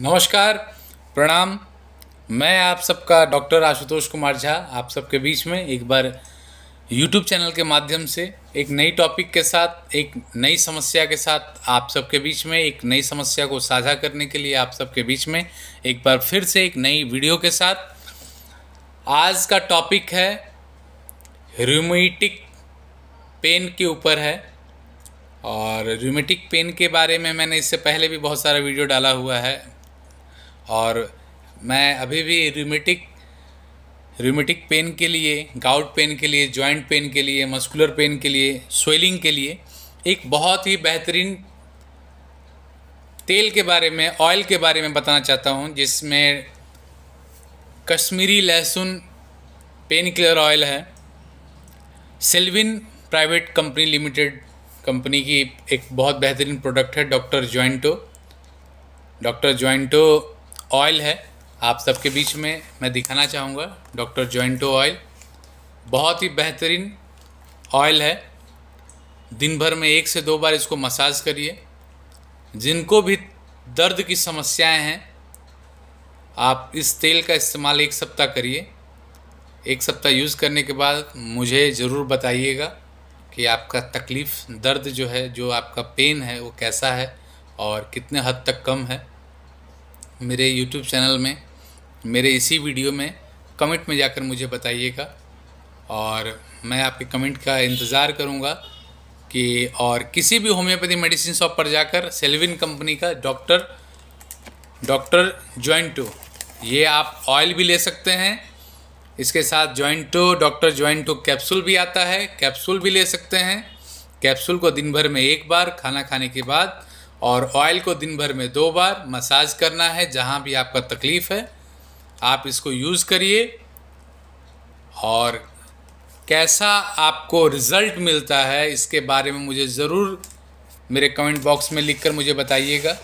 नमस्कार प्रणाम मैं आप सबका डॉक्टर आशुतोष कुमार झा आप सबके बीच में एक बार यूट्यूब चैनल के माध्यम से एक नई टॉपिक के साथ एक नई समस्या के साथ आप सबके बीच में एक नई समस्या को साझा करने के लिए आप सबके बीच में एक बार फिर से एक नई वीडियो के साथ आज का टॉपिक है र्यूमेटिक पेन के ऊपर है और र्यूमेटिक पेन के बारे में मैंने इससे पहले भी बहुत सारा वीडियो डाला हुआ है और मैं अभी भी रूमेटिक रूमेटिक पेन के लिए गाउट पेन के लिए जॉइंट पेन के लिए मस्कुलर पेन के लिए स्वेलिंग के लिए एक बहुत ही बेहतरीन तेल के बारे में ऑयल के बारे में बताना चाहता हूँ जिसमें कश्मीरी लहसुन पेन किलर ऑयल है Selvin private company limited company की एक बहुत बेहतरीन प्रोडक्ट है doctor Jointo doctor Jointo oil है आप सबके बीच में मैं दिखाना चाहूँगा डॉक्टर जॉइंटो ऑयल बहुत ही बेहतरीन ऑयल है दिन भर में एक से दो बार इसको मसाज करिए जिनको भी दर्द की समस्याएं हैं आप इस तेल का इस्तेमाल एक सप्ताह करिए एक सप्ताह यूज़ करने के बाद मुझे ज़रूर बताइएगा कि आपका तकलीफ़ दर्द जो है जो आपका पेन है वो कैसा है और कितने हद तक कम है मेरे यूट्यूब चैनल में मेरे इसी वीडियो में कमेंट में जाकर मुझे बताइएगा और मैं आपके कमेंट का इंतज़ार करूँगा कि और किसी भी होम्योपैथी मेडिसिन शॉप पर जाकर सेल्विन कंपनी का डॉक्टर डॉक्टर जॉइंटो ये आप ऑयल भी ले सकते हैं इसके साथ जॉइंटो डॉक्टर जॉइंटो कैप्सूल भी आता है कैप्सूल भी ले सकते हैं कैप्सूल को दिन भर में एक बार खाना खाने के बाद और ऑयल को दिन भर में दो बार मसाज करना है जहाँ भी आपका तकलीफ़ है आप इसको यूज़ करिए और कैसा आपको रिज़ल्ट मिलता है इसके बारे में मुझे ज़रूर मेरे कमेंट बॉक्स में लिखकर मुझे बताइएगा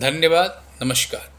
धन्यवाद नमस्कार